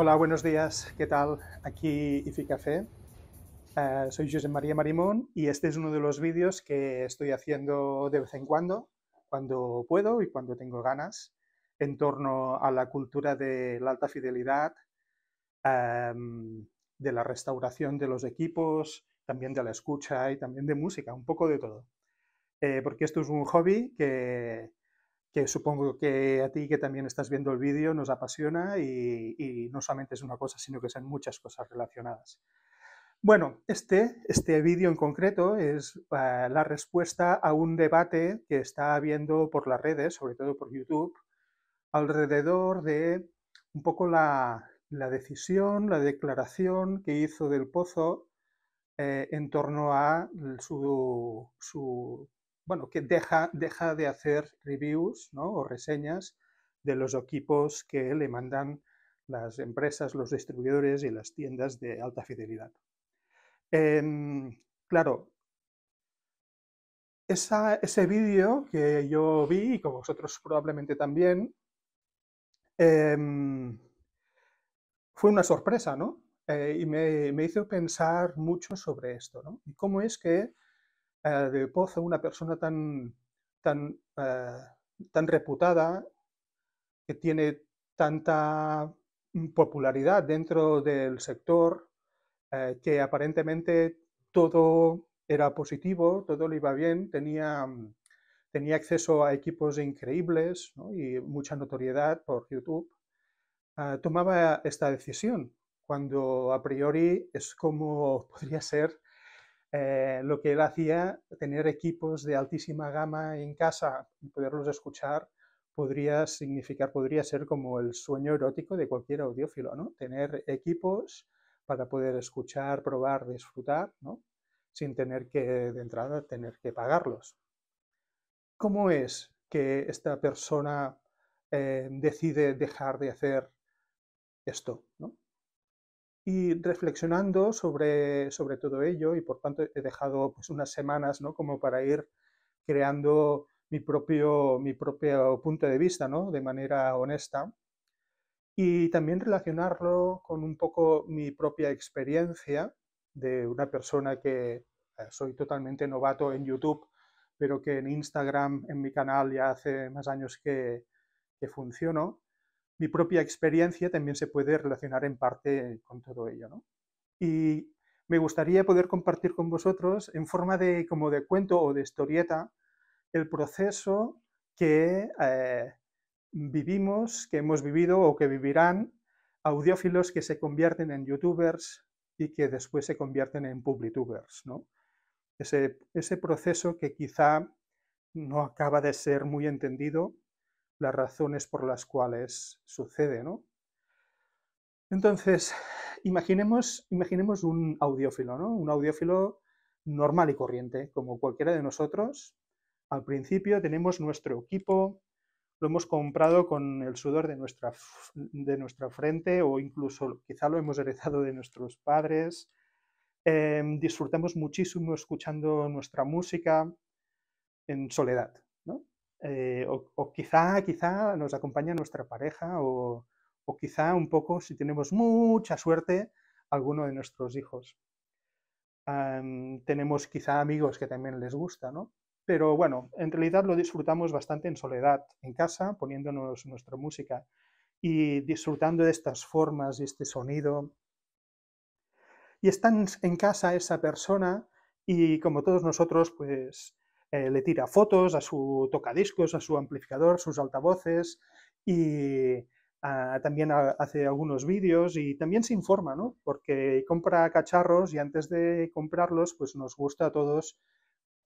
Hola, buenos días. ¿Qué tal? Aquí IFICAFE. Café, eh, soy José María Marimón y este es uno de los vídeos que estoy haciendo de vez en cuando, cuando puedo y cuando tengo ganas, en torno a la cultura de la alta fidelidad, em, de la restauración de los equipos, también de la escucha y también de música, un poco de todo. Eh, porque esto es un hobby que, que supongo que a ti que también estás viendo el vídeo nos apasiona y, no solamente es una cosa, sino que son muchas cosas relacionadas. Bueno, este, este vídeo en concreto es ah, la respuesta a un debate que está habiendo por las redes, sobre todo por YouTube, alrededor de un poco la, decisión, la declaración que hizo del Pozo eh, en torno a su bueno, que deja, deja de hacer reviews ¿no? o reseñas de los equipos que le mandan las empresas, los distribuidores y las tiendas de alta fidelidad. Em, claro, ese vídeo que yo vi, y con vosotros probablemente también, em, fue una sorpresa, ¿no? Eh, y me, me, hizo pensar mucho sobre esto, ¿no? Y cómo es que eh, de Pozo, una persona tan, eh, tan, reputada, que tiene tanta mm, popularidad dentro del sector, eh, que aparentemente todo era positivo, todo le iba bien, tenía, mm, tenía acceso a equipos increíbles y mucha notoriedad por YouTube, tomaba esta decisión cuando a priori es como podría ser eh, lo que él hacía, tener equipos de altísima gama en casa y poderlos escuchar, podría significar, podría ser como el sueño erótico de cualquier audiófilo, ¿no? Tener equipos para poder escuchar, probar, disfrutar, ¿no? Sin tener que, de entrada, tener que pagarlos. ¿Cómo es que esta persona eh, decide dejar de hacer esto, ¿no? Y reflexionando sobre, sobre todo ello, y por tanto he dejado pues, unas semanas ¿no? como para ir creando mi propio, mi propio punto de vista ¿no? de manera honesta, y también relacionarlo con un poco mi propia experiencia de una persona que eh, soy totalmente novato en YouTube, pero que en Instagram, en mi canal, ya hace más años que, que funciono mi propia experiencia también se puede relacionar en parte con todo ello. Y me gustaría poder compartir con vosotros en forma de, como de cuento o de historieta el proceso que eh, vivimos, que hemos vivido o que vivirán audiófilos que se convierten en youtubers y que después se convierten en publitubers. ¿no? ese proceso que quizá no acaba de ser muy entendido las razones por las cuales sucede, Entonces, imaginemos, imaginemos un audiófilo, Un audiófilo normal y corriente, como cualquiera de nosotros. Al principio tenemos nuestro equipo, lo hemos comprado con el sudor de nuestra, de nuestra frente o incluso quizá lo hemos heredado de nuestros padres. Em, disfrutamos muchísimo escuchando nuestra música en soledad, eh, o, quizá, quizá nos acompaña nuestra pareja o, o, quizá un poco, si tenemos mucha suerte, alguno de nuestros hijos. tenemos quizá amigos que también les gusta, ¿no? Pero bueno, en realidad lo disfrutamos bastante en soledad, en casa, poniéndonos nuestra música y disfrutando de estas formas y este sonido. Y están en casa esa persona y como todos nosotros, pues eh, le tira fotos a su tocadiscos, a su amplificador, sus altavoces y ah, también hace algunos vídeos y también se informa, ¿no? Porque compra cacharros y antes de comprarlos, pues nos gusta a todos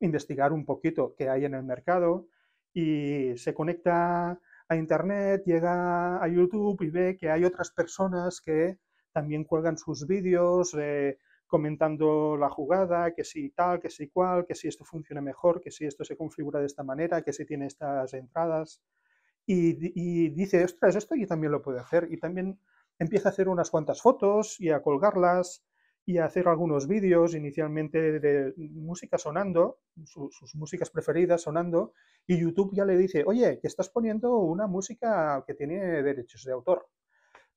investigar un poquito qué hay en el mercado y se conecta a Internet, llega a YouTube y ve que hay otras personas que también cuelgan sus vídeos. Eh, comentando la jugada, que si tal, que si cual, que si esto funciona mejor, que si esto se configura de esta manera, que si tiene estas entradas. Y, y dice, ostras, esto yo también lo puedo hacer. Y también empieza a hacer unas cuantas fotos y a colgarlas y a hacer algunos vídeos inicialmente de música sonando, sus músicas preferidas sonando, y YouTube ya le dice, oye, que estás poniendo una música que tiene derechos de autor.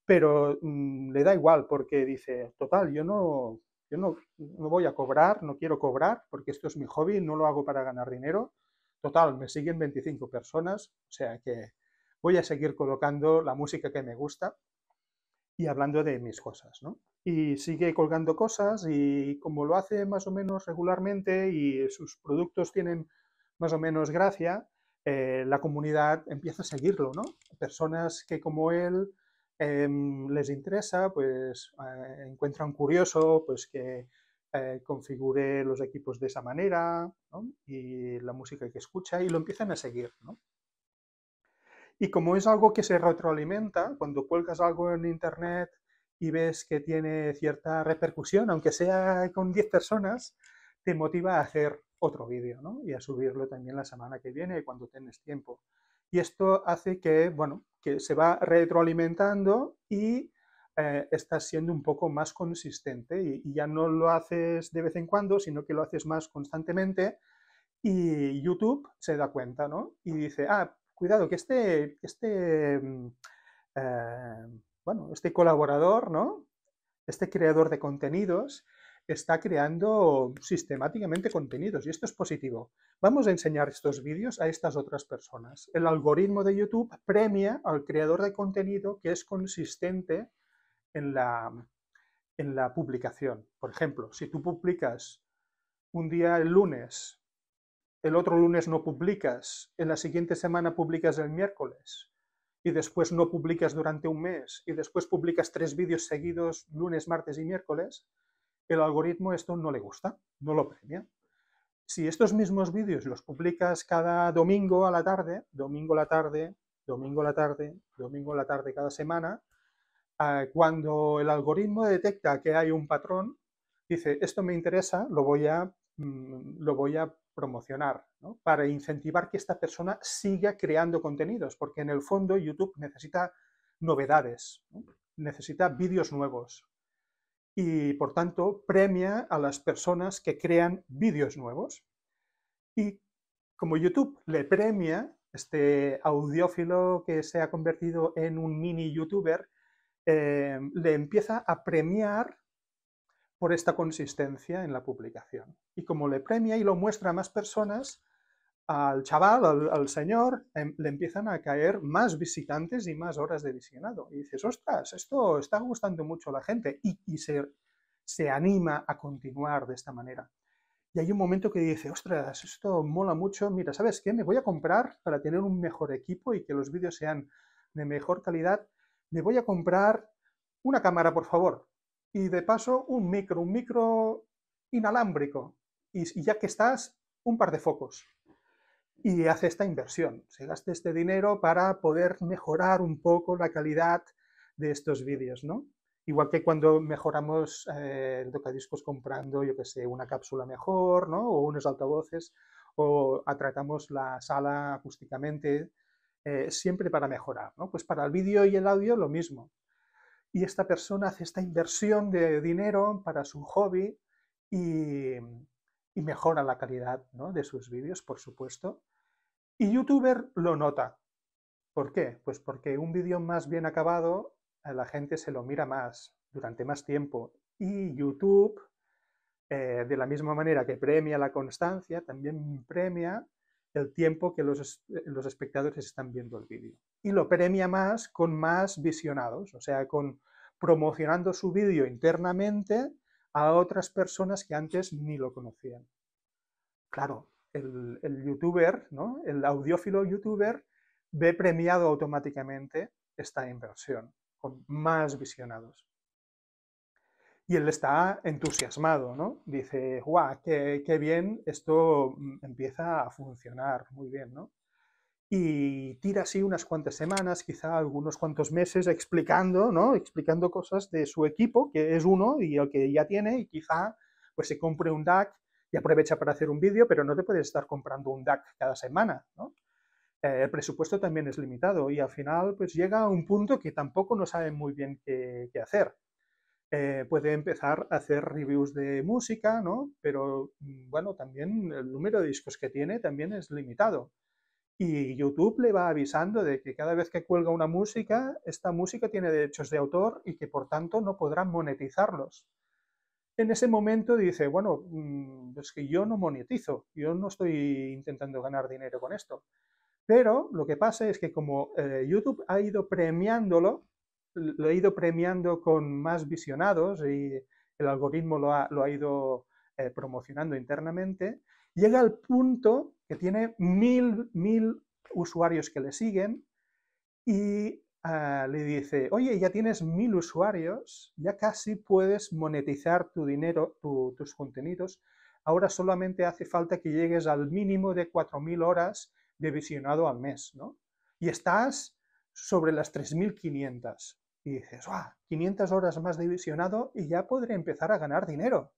Pero mm, le da igual porque dice, total, yo no, yo no, no voy a cobrar, no quiero cobrar, porque esto es mi hobby, no lo hago para ganar dinero. Total, me siguen 25 personas, o sea que voy a seguir colocando la música que me gusta y hablando de mis cosas, ¿no? Y sigue colgando cosas y como lo hace más o menos regularmente y sus productos tienen más o menos gracia, eh, la comunidad empieza a seguirlo, ¿no? Personas que como él Em, les interesa, pues eh, encuentran curioso pues, que eh, configure los equipos de esa manera y la música que escucha y lo empiezan a seguir. Y como es algo que se retroalimenta, cuando cuelgas algo en Internet y ves que tiene cierta repercusión, aunque sea con 10 personas, te motiva a hacer otro vídeo y a subirlo también la semana que viene cuando tienes tiempo y esto hace que, bueno, que se va retroalimentando y eh, estás siendo un poco más consistente y, ya no lo haces de vez en cuando, sino que lo haces más constantemente y YouTube se da cuenta, ¿no? Y dice, ah, cuidado, que este, este, mm, eh, bueno, este colaborador, ¿no? Este creador de contenidos está creando sistemáticamente contenidos y esto es positivo. Vamos a enseñar estos vídeos a estas otras personas. El algoritmo de YouTube premia al creador de contenido que es consistente en la, publicación. Por ejemplo, si tú publicas un día el lunes, el otro lunes no publicas, en la siguiente semana publicas el miércoles, y después no publicas durante un mes y después publicas tres vídeos seguidos lunes, martes y miércoles, el algoritmo esto no le gusta, no lo premia. Si estos mismos vídeos los publicas cada domingo a la tarde, domingo a la tarde, domingo a la tarde, domingo a la tarde cada semana, ah, cuando el algoritmo detecta que hay un patrón, dice, esto me interesa, lo voy a, mm, lo voy a promocionar, para incentivar que esta persona siga creando contenidos, porque en el fondo YouTube necesita novedades, necesita vídeos nuevos, y por tanto premia a las personas que crean vídeos nuevos. Y como YouTube le premia, este audiófilo que se ha convertido en un mini youtuber, eh, le empieza a premiar por esta consistencia en la publicación. Y como le premia y lo muestra a más personas, al chaval, al, señor, em, le empiezan a caer más visitantes y más horas de visionado. Y dices, ostras, esto está gustando mucho a la gente y, se, anima a continuar de esta manera. Y hay un momento que dice, ostras, esto mola mucho, mira, ¿sabes qué? Me voy a comprar para tener un mejor equipo y que los vídeos sean de mejor calidad. Me voy a comprar una cámara, por favor. Y de paso, un micro, un micro inalámbrico. y ya que estás, un par de focos y hace esta inversión. Se gasta este dinero para poder mejorar un poco la calidad de estos vídeos, ¿no? Igual que cuando mejoramos eh, el tocadiscos comprando, yo que sé, una cápsula mejor, ¿no? O unos altavoces, o atracamos la sala acústicamente, eh, siempre para mejorar, ¿no? Pues para el vídeo y el audio lo mismo. Y esta persona hace esta inversión de dinero para su hobby y, mejora la calidad de sus vídeos, por supuesto. Y YouTuber lo nota. ¿Por qué? Pues porque un vídeo más bien acabado a la gente se lo mira más, durante más tiempo. Y YouTube, eh, de la misma manera que premia la constancia, también premia el tiempo que los, eh, los espectadores están viendo el vídeo. Y lo premia más con más visionados, o sea, con promocionando su vídeo internamente a otras personas que antes ni lo conocían. Claro, el, youtuber, el audiófilo youtuber, ve premiado automáticamente esta inversión con más visionados. Y él está entusiasmado, Dice, guau, qué, bien, esto mm, empieza a funcionar muy bien, y tira así unas cuantas semanas, quizá algunos cuantos meses, explicando, Explicando cosas de su equipo, que es uno y el que ya tiene, y quizá pues se compre un DAC y aprovecha para hacer un vídeo, pero no te puedes estar comprando un DAC cada semana, eh, el presupuesto también es limitado y al final pues llega a un punto que tampoco no sabe muy bien qué, hacer. Eh, puede empezar a hacer reviews de música, ¿no? Pero mm, bueno, también el número de discos que tiene también es limitado. Y YouTube le va avisando de que cada vez que cuelga una música, esta música tiene derechos de autor y que por tanto no podrá monetizarlos en ese momento dice, bueno, mm, es que yo no monetizo, yo no estoy intentando ganar dinero con esto. Pero lo que pasa es que como eh, YouTube ha ido premiándolo, lo ha ido premiando con más visionados y el algoritmo lo ha, ido eh, promocionando internamente, llega al punto que tiene mil, mil usuarios que le siguen y Ah, le dice, oye, ya tienes mil usuarios, ya casi puedes monetizar tu dinero, tus contenidos. Ahora solamente hace falta que llegues al mínimo de 4.000 horas de visionado al mes, ¿no? Y estás sobre las 3.500. Y dices, ¡guau! 500 horas más de visionado y ya podré empezar a ganar dinero.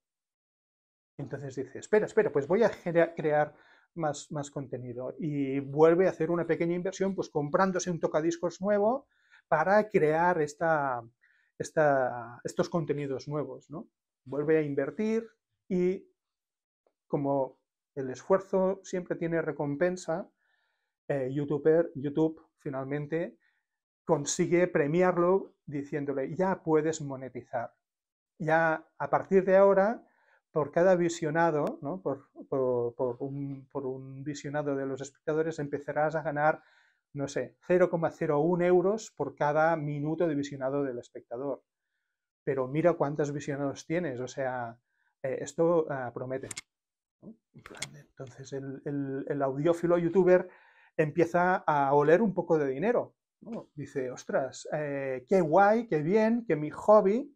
Entonces dice, espera, espera, pues voy a crear más, más contenido. Y vuelve a hacer una pequeña inversión, pues comprándose un tocadiscos nuevo para crear estos contenidos nuevos. Vuelve a invertir y como el esfuerzo siempre tiene recompensa, eh, YouTuber, YouTube finalmente consigue premiarlo diciéndole, ya puedes monetizar. Ya a partir de ahora, por cada visionado, un, por un visionado de los espectadores, empezarás a ganar no sé, 0,01 euros por cada minuto de visionado del espectador. Pero mira cuántos visionados tienes, o sea, eh, esto ah, promete. Entonces el, audiófilo youtuber empieza a oler un poco de dinero. Dice, ostras, eh, qué guay, qué bien, que mi hobby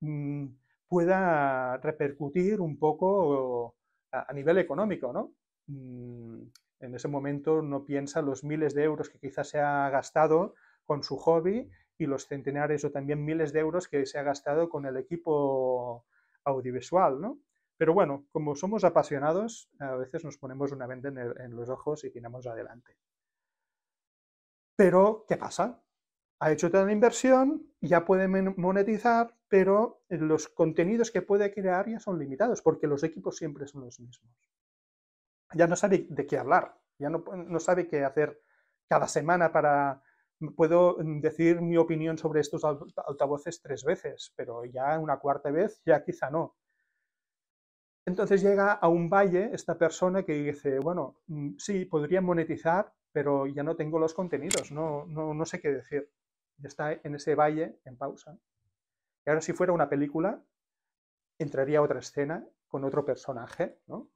mm, pueda repercutir un poco a, a nivel económico, ¿no? Mm, en ese momento no piensa los miles de euros que quizás se ha gastado con su hobby y los centenares o también miles de euros que se ha gastado con el equipo audiovisual, Pero bueno, como somos apasionados, a veces nos ponemos una venda en, en los ojos y tiramos adelante. Pero, ¿qué pasa? Ha hecho toda la inversión, ya puede monetizar, pero los contenidos que puede crear ya son limitados, porque los equipos siempre son los mismos ya no sabe de qué hablar, ya no, sabe qué hacer cada semana para, puedo decir mi opinión sobre estos altavoces tres veces, pero ya una cuarta vez ya quizá no. Entonces llega a un valle esta persona que dice, bueno, mm, sí, podría monetizar, pero ya no tengo los contenidos, no, no, no sé qué decir. está en ese valle en pausa. Y ahora si fuera una película, entraría otra escena con otro personaje, ¿no?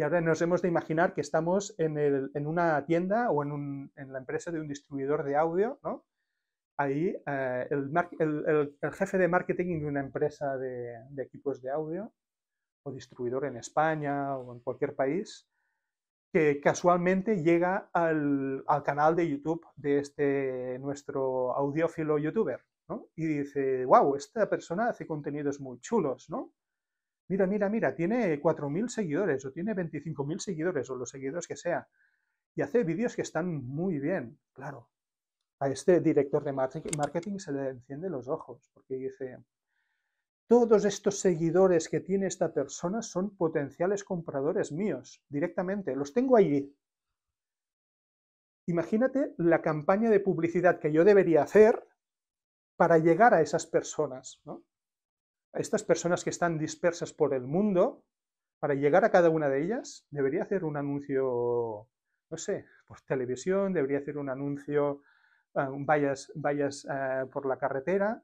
y ahora nos hemos de imaginar que estamos en, una tienda o en, la empresa de un distribuidor de audio, ¿no? Ahí eh, el, jefe de marketing de una empresa de, equipos de audio o distribuidor en España o en cualquier país, que casualmente llega al, al canal de YouTube de este nuestro audiófilo youtuber, ¿no? Y dice, wow, esta persona hace contenidos muy chulos, ¿no? mira, mira, mira, tiene 4.000 seguidores o tiene 25.000 seguidores o los seguidores que sea. Y hace vídeos que están muy bien, claro. A este director de marketing se le enciende los ojos porque dice, todos estos seguidores que tiene esta persona son potenciales compradores míos directamente, los tengo allí. Imagínate la campaña de publicidad que yo debería hacer para llegar a esas personas, ¿no? estas personas que están dispersas por el mundo, para llegar a cada una de ellas, debería hacer un anuncio, no sé, por televisión, debería hacer un anuncio, ah, vayas, ah, por la carretera,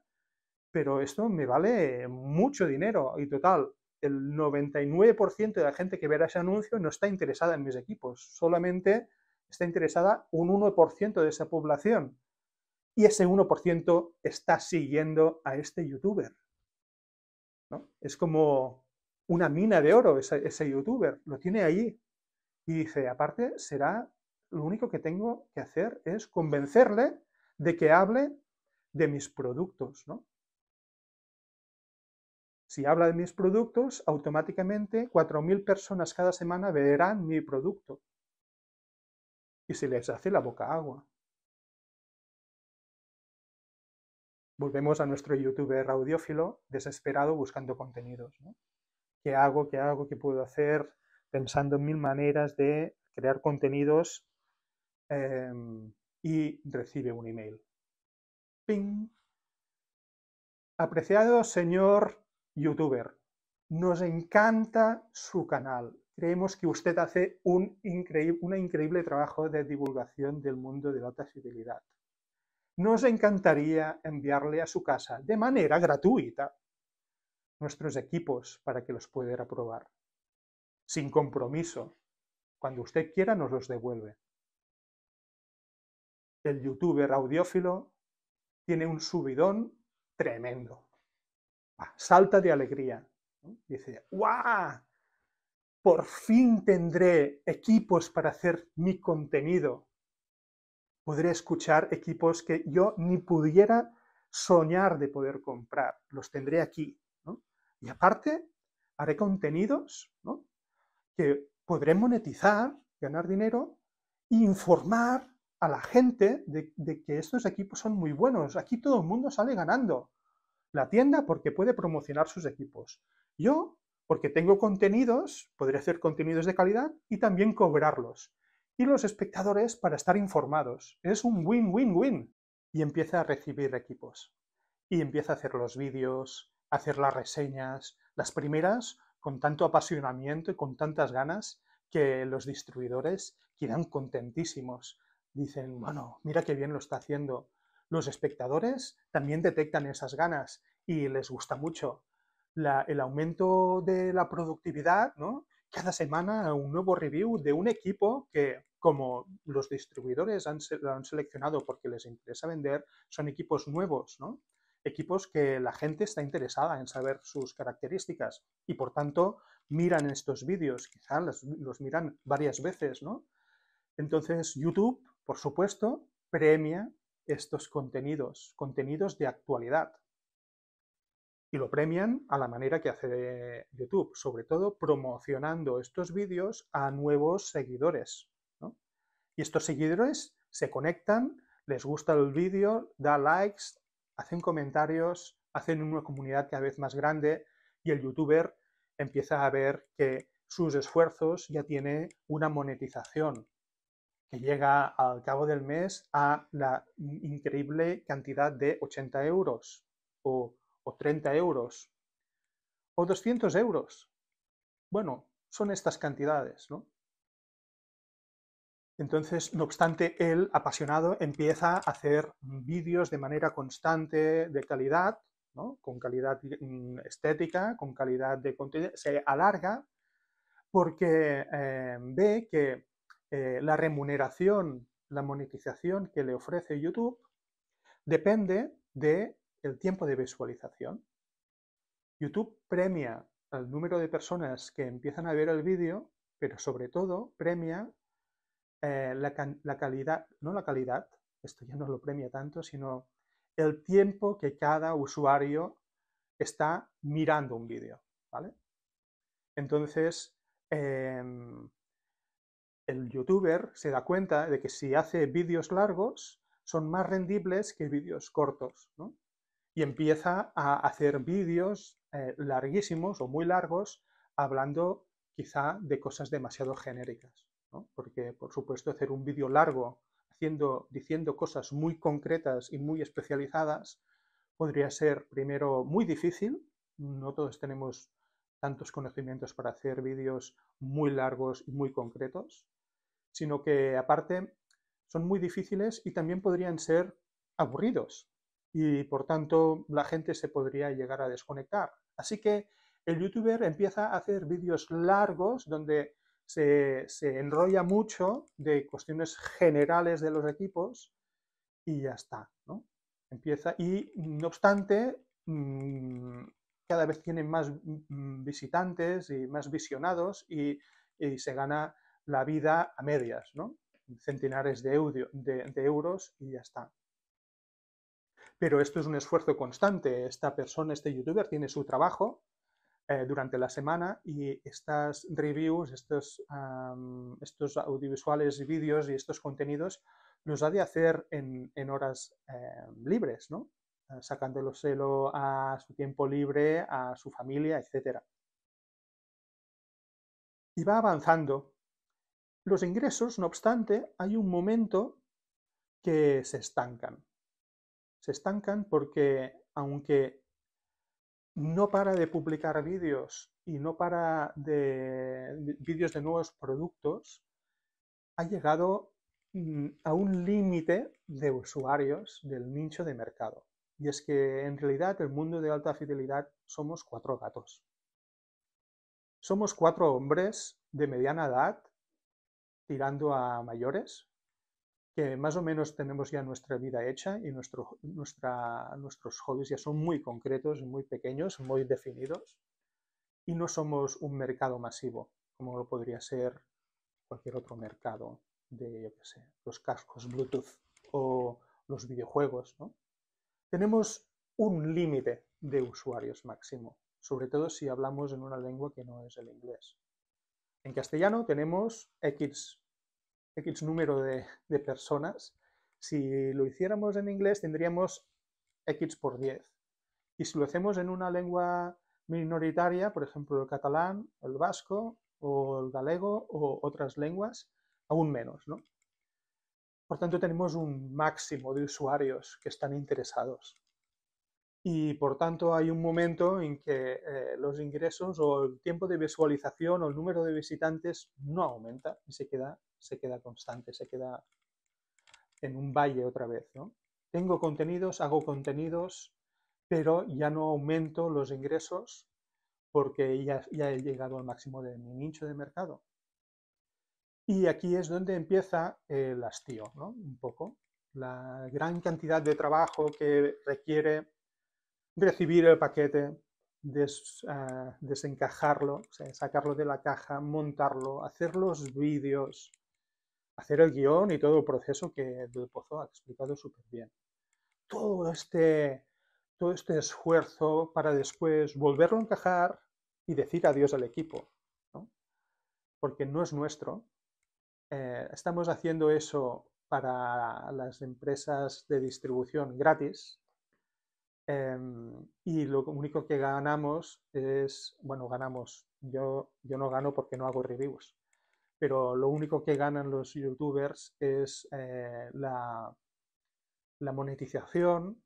pero esto me vale mucho dinero y total, el 99% de la gente que verá ese anuncio no está interesada en mis equipos, solamente está interesada un 1% de esa población y ese 1% está siguiendo a este youtuber. Es como una mina de oro ese, youtuber, lo tiene ahí. Y dice, aparte, será lo único que tengo que hacer es convencerle de que hable de mis productos, Si habla de mis productos, automáticamente 4.000 personas cada semana verán mi producto. Y se les hace la boca agua. volvemos a nuestro youtuber audiófilo desesperado buscando contenidos. ¿Qué hago? ¿Qué hago? ¿Qué puedo hacer? Pensando en mil maneras de crear contenidos em, y recibe un email. ¡Ping! Apreciado señor youtuber, nos encanta su canal. Creemos que usted hace un increíble, un increíble trabajo de divulgación del mundo de la alta nos encantaría enviarle a su casa de manera gratuita nuestros equipos para que los pueda probar. Sin compromiso. Cuando usted quiera nos los devuelve. El youtuber audiófilo tiene un subidón tremendo. Ah, salta de alegría. Dice, ¡guau! Por fin tendré equipos para hacer mi contenido podré escuchar equipos que yo ni pudiera soñar de poder comprar. Los tendré aquí. Y aparte, haré contenidos que podré monetizar, ganar dinero, informar a la gente de, de, que estos equipos son muy buenos. Aquí todo el mundo sale ganando. La tienda porque puede promocionar sus equipos. Yo porque tengo contenidos, podré hacer contenidos de calidad y también cobrarlos y los espectadores para estar informados. Es un win-win-win. Y empieza a recibir equipos. Y empieza a hacer los vídeos, hacer las reseñas, las primeras con tanto apasionamiento y con tantas ganas que los distribuidores quedan contentísimos. Dicen, bueno, mira qué bien lo está haciendo. Los espectadores también detectan esas ganas y les gusta mucho. el aumento de la productividad, ¿no? cada semana un nuevo review de un equipo que, como los distribuidores han, lo han seleccionado porque les interesa vender, son equipos nuevos, ¿no? Equipos que la gente está interesada en saber sus características y por tanto miran estos vídeos, quizás los, los miran varias veces, ¿no? Entonces YouTube, por supuesto, premia estos contenidos, contenidos de actualidad, y lo premian a la manera que hace YouTube, sobre todo promocionando estos vídeos a nuevos seguidores. Y estos seguidores se conectan, les gusta el vídeo, da likes, hacen comentarios, hacen una comunidad cada vez más grande y el youtuber empieza a ver que sus esfuerzos ya tiene una monetización que llega al cabo del mes a la increíble cantidad de 80 euros o o 30 euros o 200 euros. Bueno, son estas cantidades, ¿no? Entonces, no obstante, él, apasionado, empieza a hacer vídeos de manera constante, de calidad, ¿no? con calidad mm, estética, con calidad de contenido, se alarga porque eh, ve que eh, la remuneración, la monetización que le ofrece YouTube depende de el tiempo de visualización. YouTube premia el número de personas que empiezan a ver el vídeo, pero sobre todo premia eh, la, calidad, no la calidad, esto ya no lo premia tanto, sino el tiempo que cada usuario está mirando un vídeo, ¿vale? Entonces, em, el youtuber se da cuenta de que si hace vídeos largos, son más rendibles que vídeos cortos, y empieza a hacer vídeos eh, larguísimos o muy largos hablando quizá de cosas demasiado genéricas. Porque, por supuesto, hacer un vídeo largo haciendo, diciendo cosas muy concretas y muy especializadas podría ser, primero, muy difícil. No todos tenemos tantos conocimientos para hacer vídeos muy largos y muy concretos, sino que, aparte, son muy difíciles y también podrían ser aburridos, y por tanto la gente se podría llegar a desconectar. Así que el youtuber empieza a hacer vídeos largos donde se, enrolla mucho de cuestiones generales de los equipos y ya está, ¿no? Empieza y no obstante mm, cada vez tienen más mm, visitantes y más visionados y, se gana la vida a medias, ¿no? Centenares de, de euros y ya está. Pero esto es un esfuerzo constante. Esta persona, este youtuber, tiene su trabajo eh, durante la semana y estas reviews, estos, audiovisuales y vídeos y estos contenidos los ha de hacer en, horas em, libres, ¿no? Eh, sacándolo a su tiempo libre, a su familia, etc. Y va avanzando. Los ingresos, no obstante, hay un momento que se estancan. Se estancan porque aunque no para de publicar vídeos y no para de vídeos de nuevos productos, ha llegado mm, a un límite de usuarios del nicho de mercado. Y es que en realidad el mundo de alta fidelidad somos cuatro gatos. Somos cuatro hombres de mediana edad tirando a mayores que más o menos tenemos ya nuestra vida hecha y nuestros hobbies ya son muy concretos, muy pequeños, muy definidos y no somos un mercado masivo como lo podría ser cualquier otro mercado de, yo qué sé, los cascos Bluetooth o los videojuegos, Tenemos un límite de usuarios máximo, sobre todo si hablamos en una lengua que no es el inglés. En castellano tenemos X X número de, personas, si lo hiciéramos en inglés tendríamos X por 10. Y si lo hacemos en una lengua minoritaria, por ejemplo el catalán, el vasco o el galego o otras lenguas, aún menos, ¿no? Por tanto, tenemos un máximo de usuarios que están interesados y por tanto hay un momento en que eh, los ingresos o el tiempo de visualización o el número de visitantes no aumenta y se queda, se queda constante, se queda en un valle otra vez. ¿no? Tengo contenidos, hago contenidos, pero ya no aumento los ingresos porque ya, ya he llegado al máximo de mi nicho de mercado. Y aquí es donde empieza el hastío, ¿no? un poco. La gran cantidad de trabajo que requiere recibir el paquete, ah, desencajarlo, sacarlo de la caja, montarlo, hacer los vídeos, hacer el guión y todo el proceso que Del Pozo ha explicado súper bien. Todo este, todo este esfuerzo para después volverlo a encajar y decir adiós al equipo, porque no es nuestro. Eh, estamos haciendo eso para las empresas de distribución gratis, Em, y lo único que ganamos es, bueno, ganamos, yo, yo no gano porque no hago reviews, pero lo único que ganan los youtubers es eh, la, la, monetización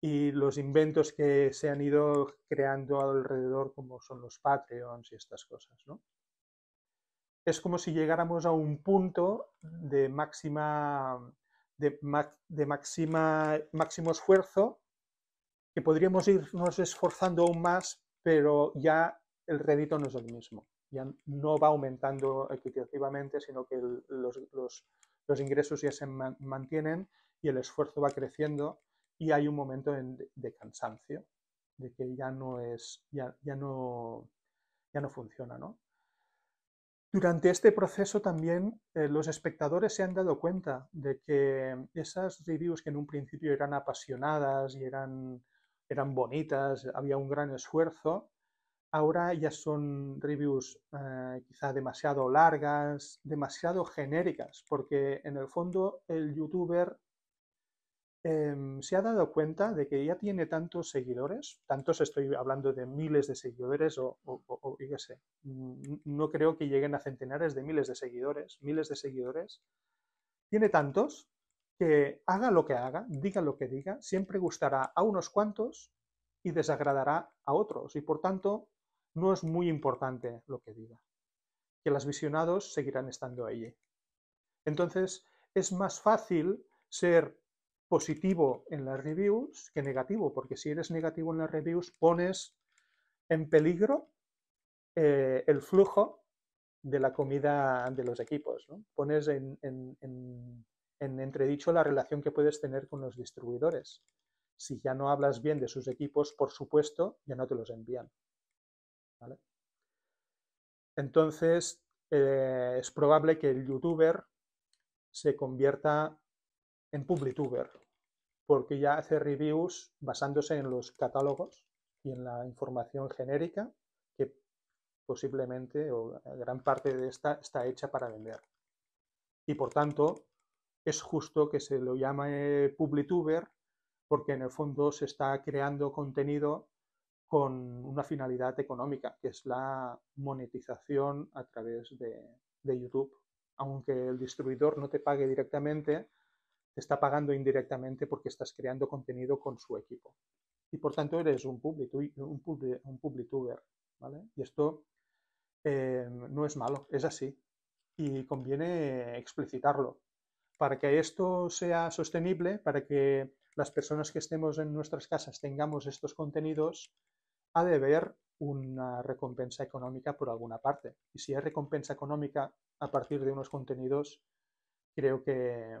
y los inventos que se han ido creando alrededor, como son los Patreons y estas cosas, Es como si llegáramos a un punto de máxima de, de máxima máximo esfuerzo que podríamos irnos esforzando aún más, pero ya el rédito no es el mismo. Ya no va aumentando equitativamente, sino que los, ingresos ya se mantienen y el esfuerzo va creciendo y hay un momento de, cansancio, de que ya no es, ya, ya no, ya no funciona, Durante este proceso también eh, los espectadores se han dado cuenta de que esas reviews que en un principio eran apasionadas y eran eran bonitas, había un gran esfuerzo. Ahora ya son reviews eh, quizá demasiado largas, demasiado genéricas, porque en el fondo el youtuber em, se ha dado cuenta de que ya tiene tantos seguidores, tantos estoy hablando de miles de seguidores o, mm, no creo que lleguen a centenares de miles de seguidores, miles de seguidores, tiene tantos que haga lo que haga, diga lo que diga, siempre gustará a unos cuantos y desagradará a otros, y por tanto no es muy importante lo que diga, que los visionados seguirán estando allí. Entonces, es más fácil ser positivo en las reviews que negativo, porque si eres negativo en las reviews pones en peligro eh, el flujo de la comida de los equipos, pones en en entredicho la relación que puedes tener con los distribuidores. Si ya no hablas bien de sus equipos, por supuesto, ya no te los envían. Entonces, eh, es probable que el youtuber se convierta en publituber, porque ya hace reviews basándose en los catálogos y en la información genérica que posiblemente o gran parte de esta está hecha para vender. Y por tanto, es justo que se lo llame publituber porque en el fondo se está creando contenido con una finalidad económica, que es la monetización a través de, YouTube. Aunque el distribuidor no te pague directamente, te está pagando indirectamente porque estás creando contenido con su equipo. Y por tanto eres un, un, publituber. ¿vale? Y esto eh, no es malo, es así. Y conviene explicitarlo. Para que esto sea sostenible, para que las personas que estemos en nuestras casas tengamos estos contenidos, ha de haber una recompensa económica por alguna parte. Y si hay recompensa económica a partir de unos contenidos, creo que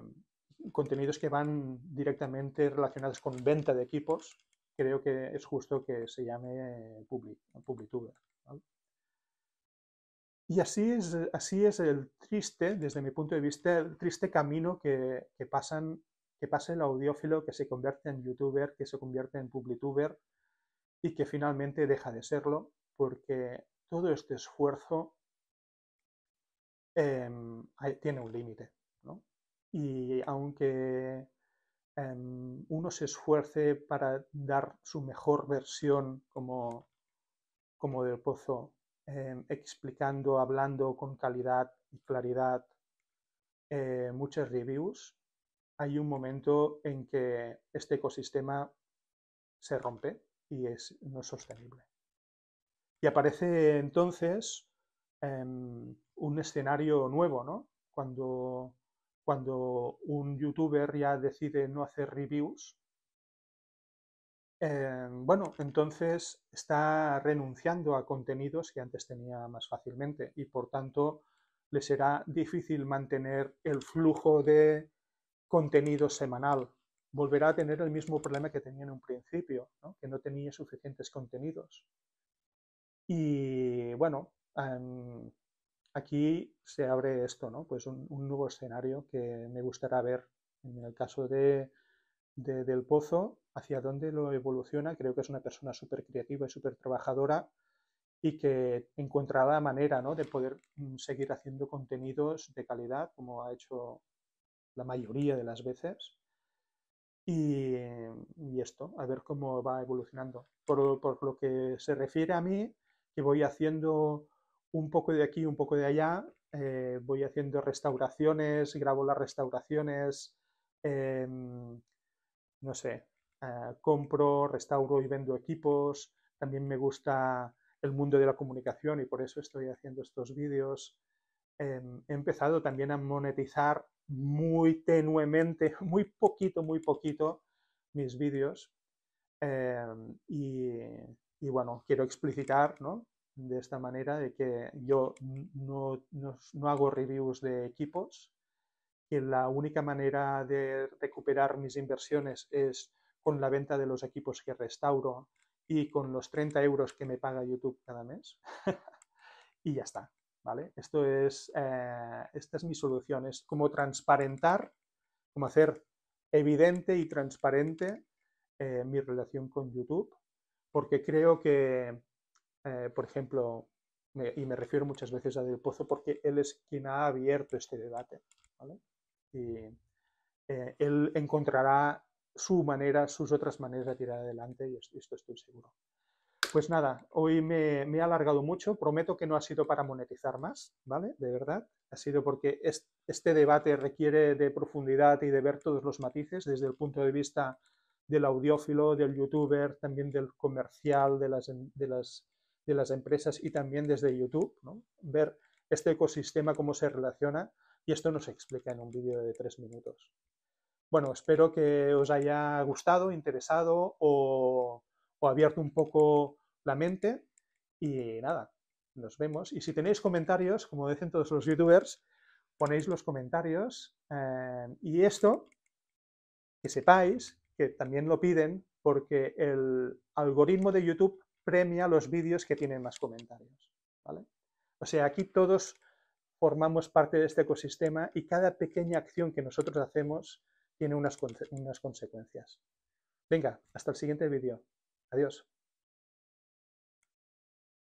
contenidos que van directamente relacionados con venta de equipos, creo que es justo que se llame public, y así es, eh, así es el triste, desde mi punto de vista, el triste camino que, pasan, que pasa el audiófilo que se convierte en youtuber, que se convierte en publituber y que finalmente deja de serlo, porque todo este esfuerzo em, tiene un límite. Y aunque em, uno se esfuerce para dar su mejor versión como, como del pozo Em, explicando, hablando con calidad y claridad eh, muchas reviews, hay un momento en que este ecosistema se rompe y es no sostenible. Y aparece entonces em, un escenario nuevo, ¿no? cuando un youtuber ya decide no hacer reviews eh, bueno, entonces está renunciando a contenidos que antes tenía más fácilmente y por tanto le será difícil mantener el flujo de contenido semanal. Volverá a tener el mismo problema que tenía en un principio, que no tenía suficientes contenidos. Y bueno, em, aquí se abre esto, ¿no? Pues un, un, nuevo escenario que me gustará ver en el caso de del Pozo, hacia dónde lo evoluciona. Creo que es una persona súper creativa y súper trabajadora y que encontrará la manera ¿no? de poder mm, seguir haciendo contenidos de calidad, como ha hecho la mayoría de las veces. Y, esto, a ver cómo va evolucionando. Por, lo que se refiere a mí, que voy haciendo un poco de aquí, un poco de allá, eh, voy haciendo restauraciones, grabo las restauraciones, eh, no sé, eh, compro, restauro y vendo equipos, también me gusta el mundo de la comunicación y por eso estoy haciendo estos vídeos. Em, he empezado también a monetizar muy tenuemente, muy poquito, muy poquito mis vídeos. Em, y, y, bueno, quiero explicitar de esta manera de que yo no hago reviews de equipos, que la única manera de recuperar mis inversiones es con la venta de los equipos que restauro y con los 30 euros que me paga YouTube cada mes. y ya está, ¿vale? Esto es, eh, esta es mi solución, es como transparentar, como hacer evidente y transparente eh, mi relación con YouTube, porque creo que, eh, por ejemplo, y me refiero muchas veces a Del Pozo porque él es quien ha abierto este debate, ¿vale? y eh, eh, él encontrará su manera, sus otras maneras de tirar adelante y esto, estoy seguro. Pues nada, hoy me, me, he alargado mucho, prometo que no ha sido para monetizar más, ¿vale? De verdad, ha sido porque este debate requiere de profundidad y de ver todos los matices desde el punto de vista del audiófilo, del youtuber, también del comercial, de las, em, de las empresas y también desde YouTube, ¿no? Ver este ecosistema, cómo se relaciona. Y esto no se explica en un vídeo de tres minutos. Bueno, espero que os haya gustado, interesado o, abierto un poco la mente. Y nada, nos vemos. Y si tenéis comentarios, como dicen todos los youtubers, ponéis los comentarios. Eh, y esto, que sepáis que también lo piden porque el algoritmo de YouTube premia los vídeos que tienen más comentarios. ¿vale? O sea, aquí todos formamos parte de este ecosistema y cada pequeña acción que nosotros hacemos tiene unas, consecuencias. Venga, hasta el siguiente vídeo. Adiós.